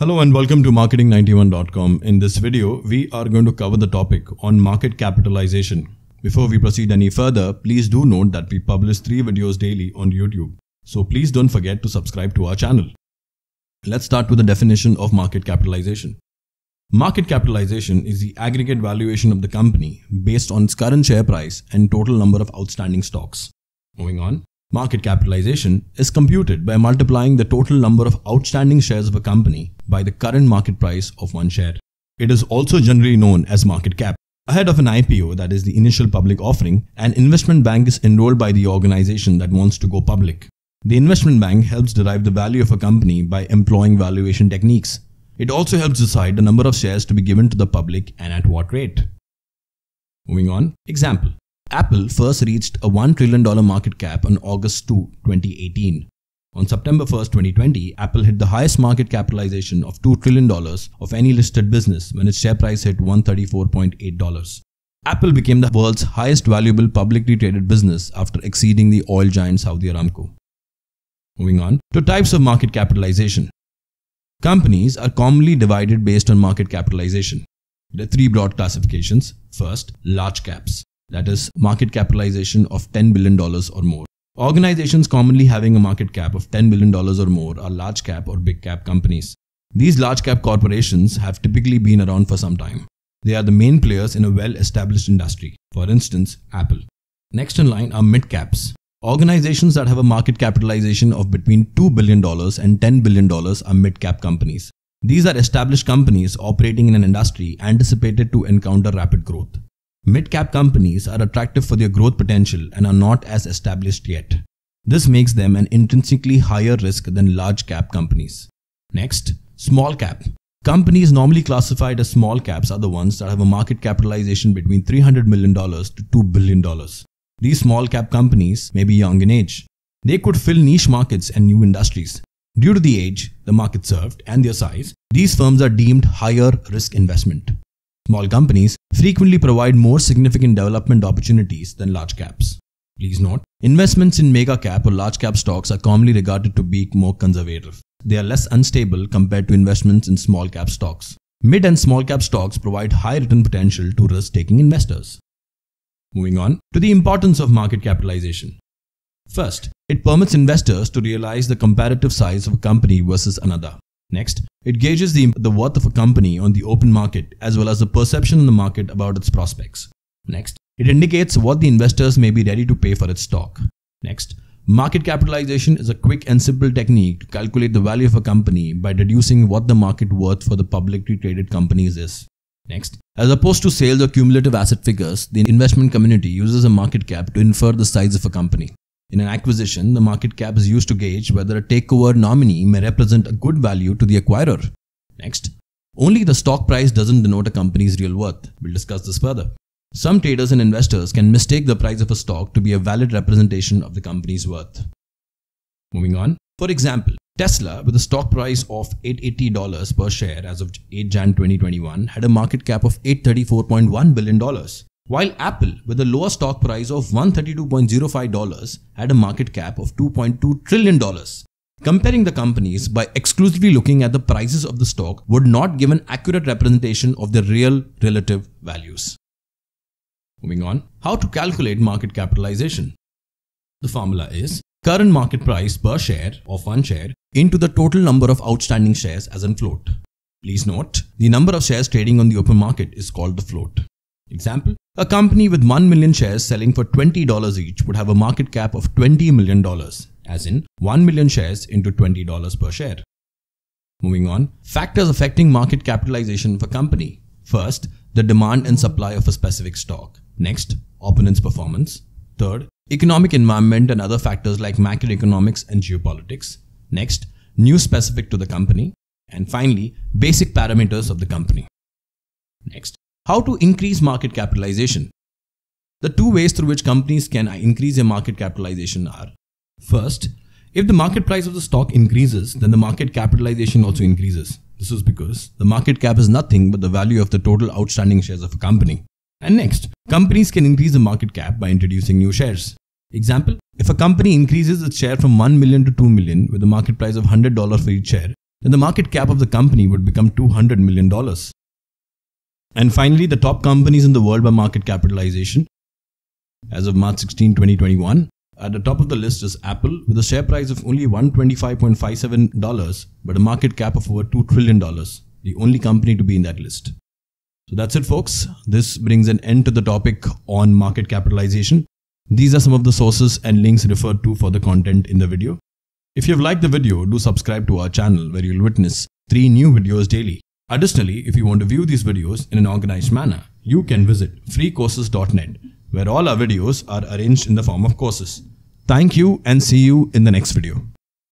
Hello and welcome to marketing91.com. In this video, we are going to cover the topic on market capitalization. Before we proceed any further, please do note that we publish three videos daily on YouTube. So please don't forget to subscribe to our channel. Let's start with the definition of market capitalization. Market capitalization is the aggregate valuation of the company based on its current share price and total number of outstanding stocks. Moving on, Market capitalization is computed by multiplying the total number of outstanding shares of a company by the current market price of one share. It is also generally known as market cap. Ahead of an IPO, that is the initial public offering, an investment bank is enrolled by the organization that wants to go public. The investment bank helps derive the value of a company by employing valuation techniques. It also helps decide the number of shares to be given to the public and at what rate. Moving on, example. Apple first reached a $1 trillion market cap on August 2, 2018. On September 1, 2020, Apple hit the highest market capitalization of $2 trillion of any listed business when its share price hit $134.8. Apple became the world's highest valuable publicly traded business after exceeding the oil giant Saudi Aramco. Moving on to types of market capitalization. Companies are commonly divided based on market capitalization. There are three broad classifications. First, large caps that is, market capitalization of $10 billion or more. Organizations commonly having a market cap of $10 billion or more are large cap or big cap companies. These large cap corporations have typically been around for some time. They are the main players in a well established industry, for instance, Apple. Next in line are mid caps. Organizations that have a market capitalization of between $2 billion and $10 billion are mid cap companies. These are established companies operating in an industry anticipated to encounter rapid growth. Mid cap companies are attractive for their growth potential and are not as established yet. This makes them an intrinsically higher risk than large cap companies. Next, small cap. Companies normally classified as small caps are the ones that have a market capitalization between $300 million to $2 billion. These small cap companies may be young in age. They could fill niche markets and new industries. Due to the age, the market served, and their size, these firms are deemed higher risk investment. Small companies frequently provide more significant development opportunities than large caps. Please note, investments in mega cap or large cap stocks are commonly regarded to be more conservative. They are less unstable compared to investments in small cap stocks. Mid and small cap stocks provide high return potential to risk taking investors. Moving on to the importance of market capitalization. First, it permits investors to realize the comparative size of a company versus another. Next, it gauges the, the worth of a company on the open market as well as the perception in the market about its prospects. Next, it indicates what the investors may be ready to pay for its stock. Next, market capitalization is a quick and simple technique to calculate the value of a company by deducing what the market worth for the publicly traded companies is. Next, as opposed to sales or cumulative asset figures, the investment community uses a market cap to infer the size of a company. In an acquisition, the market cap is used to gauge whether a takeover nominee may represent a good value to the acquirer. Next, only the stock price doesn't denote a company's real worth. We'll discuss this further. Some traders and investors can mistake the price of a stock to be a valid representation of the company's worth. Moving on. For example, Tesla, with a stock price of $880 per share as of 8 Jan 2021, had a market cap of $834.1 billion. While Apple, with a lower stock price of $132.05, had a market cap of $2.2 trillion. Comparing the companies by exclusively looking at the prices of the stock would not give an accurate representation of their real relative values. Moving on, how to calculate market capitalization. The formula is current market price per share of one share into the total number of outstanding shares as in float. Please note, the number of shares trading on the open market is called the float. Example, a company with 1 million shares selling for $20 each would have a market cap of $20 million, as in 1 million shares into $20 per share. Moving on, factors affecting market capitalization of a company. First, the demand and supply of a specific stock. Next, opponent's performance. Third, economic environment and other factors like macroeconomics and geopolitics. Next, news specific to the company. And finally, basic parameters of the company. Next, how to increase market capitalization? The two ways through which companies can increase their market capitalization are first, if the market price of the stock increases, then the market capitalization also increases. This is because the market cap is nothing but the value of the total outstanding shares of a company. And next, companies can increase the market cap by introducing new shares. Example, if a company increases its share from 1 million to 2 million with a market price of $100 for each share, then the market cap of the company would become $200 million. And finally, the top companies in the world by market capitalization as of March 16, 2021. At the top of the list is Apple with a share price of only $125.57 but a market cap of over $2 trillion, the only company to be in that list. So that's it, folks. This brings an end to the topic on market capitalization. These are some of the sources and links referred to for the content in the video. If you've liked the video, do subscribe to our channel where you'll witness three new videos daily. Additionally, if you want to view these videos in an organized manner, you can visit freecourses.net where all our videos are arranged in the form of courses. Thank you and see you in the next video.